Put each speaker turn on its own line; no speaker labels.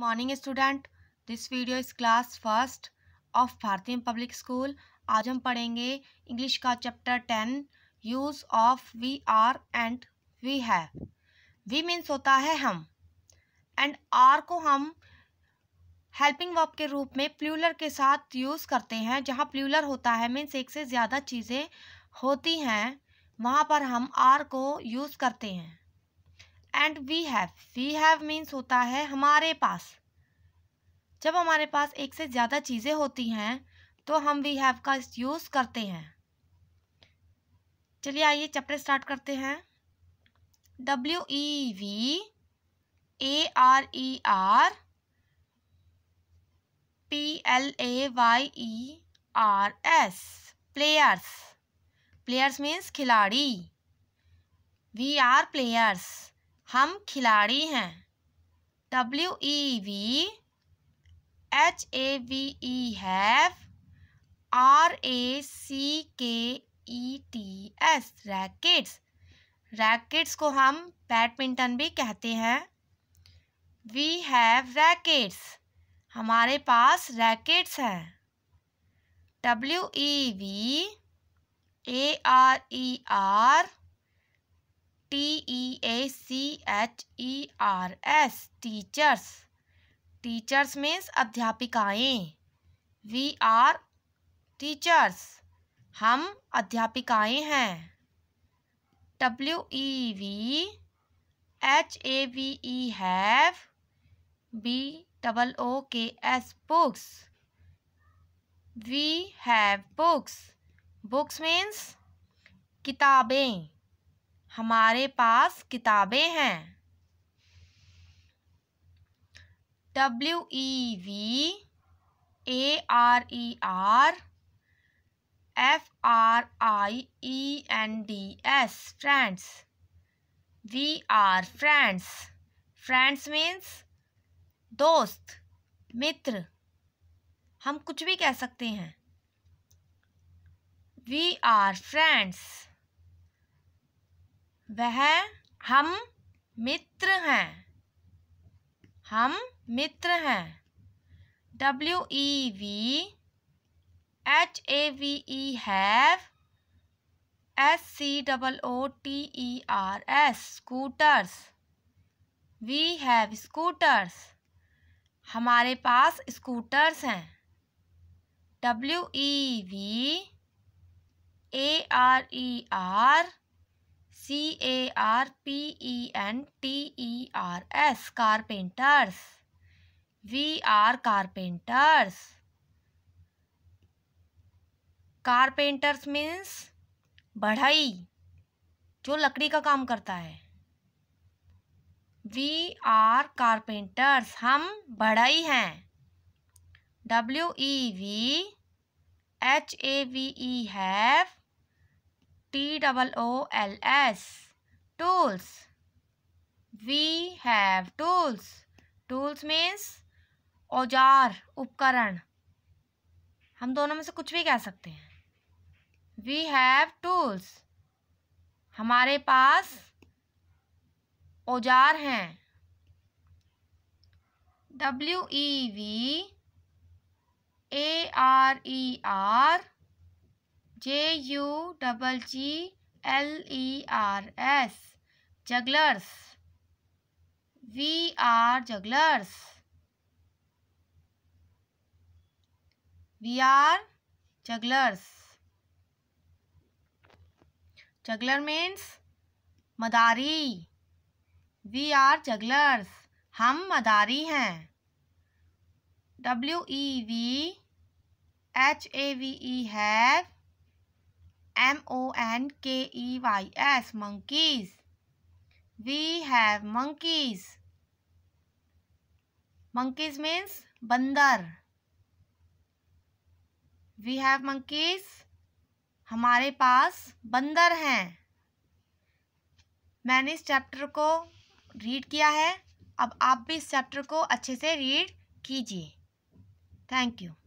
Morning student this video is class first of Bharatiya public school आज हम पढ़ेंगे English का chapter ten use of we are and we है we means होता है हम एंड आर को हम हेल्पिंग वर्ब के रूप में प्लूलर के साथ यूज़ करते हैं जहाँ प्लूलर होता है मीन्स एक से ज़्यादा चीज़ें होती हैं वहाँ पर हम आर को यूज़ करते हैं and we have we have means होता है हमारे पास जब हमारे पास एक से ज़्यादा चीज़ें होती हैं तो हम वी हैव का यूज़ करते हैं चलिए आइए चैप्टर स्टार्ट करते हैं W E we A R E are P L A Y E R S players players means खिलाड़ी वी आर प्लेयर्स हम खिलाड़ी हैं W E we H A V E have R A C K E T S rackets rackets को हम badminton भी कहते हैं we have rackets हमारे पास रैकेट्स हैं W E we A R E are T E A C H E R S teachers teachers means अध्यापिकाएँ we are teachers हम अध्यापिकाएँ हैं W E we H A V E have B double O K S books we have books books means किताबें हमारे पास किताबें हैं W E we A R E are F R I E N D S friends we are friends friends means दोस्त मित्र हम कुछ भी कह सकते हैं वी आर फ्रेंड्स वह हम मित्र हैं हम मित्र हैं W E we H A V E have S C double O T E R S scooters we have scooters हमारे पास स्कूटर्स हैं W E we A R E are C A R P E N T E R S carpenters we are carpenters carpenters means बढ़ई जो लकड़ी का काम करता है वी आर कारपेंटर्स हम बढ़ई हैं W E we H A V E have T double O L S tools. We have tools. Tools means औजार उपकरण हम दोनों में से कुछ भी कह सकते हैं वी हैव टूल्स हमारे पास औजार हैं W E we A R E are J U double G L E R S jugglers we are jugglers we are jugglers juggler means मदारी वी आर जगलर्स हम मदारी हैं W E we H A V E have M O N K E Y S monkeys. We have monkeys. Monkeys means बंदर we have monkeys हमारे पास बंदर हैं मैंने इस चैप्टर को रीड किया है अब आप भी इस चैप्टर को अच्छे से रीड कीजिए थैंक यू